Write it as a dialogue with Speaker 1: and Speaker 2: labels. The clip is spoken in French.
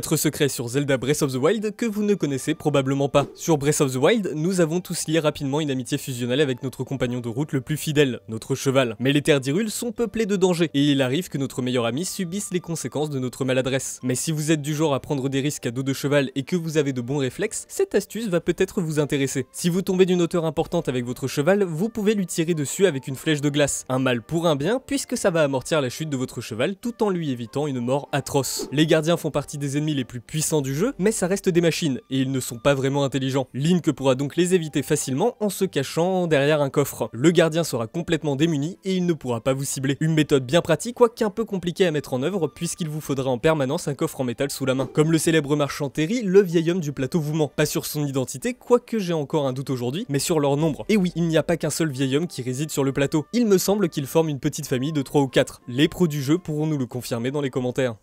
Speaker 1: 4 secrets sur Zelda Breath of the Wild que vous ne connaissez probablement pas. Sur Breath of the Wild, nous avons tous lié rapidement une amitié fusionnelle avec notre compagnon de route le plus fidèle, notre cheval. Mais les terres d'Hyrule sont peuplées de dangers, et il arrive que notre meilleur ami subisse les conséquences de notre maladresse. Mais si vous êtes du genre à prendre des risques à dos de cheval et que vous avez de bons réflexes, cette astuce va peut-être vous intéresser. Si vous tombez d'une hauteur importante avec votre cheval, vous pouvez lui tirer dessus avec une flèche de glace. Un mal pour un bien, puisque ça va amortir la chute de votre cheval tout en lui évitant une mort atroce. Les gardiens font partie des ennemis les plus puissants du jeu, mais ça reste des machines, et ils ne sont pas vraiment intelligents. Link pourra donc les éviter facilement en se cachant derrière un coffre. Le gardien sera complètement démuni et il ne pourra pas vous cibler. Une méthode bien pratique, quoique un peu compliquée à mettre en œuvre, puisqu'il vous faudra en permanence un coffre en métal sous la main. Comme le célèbre marchand Terry, le vieil homme du plateau vous ment. Pas sur son identité, quoique j'ai encore un doute aujourd'hui, mais sur leur nombre. Et oui, il n'y a pas qu'un seul vieil homme qui réside sur le plateau. Il me semble qu'il forme une petite famille de 3 ou 4. Les pros du jeu pourront nous le confirmer dans les commentaires.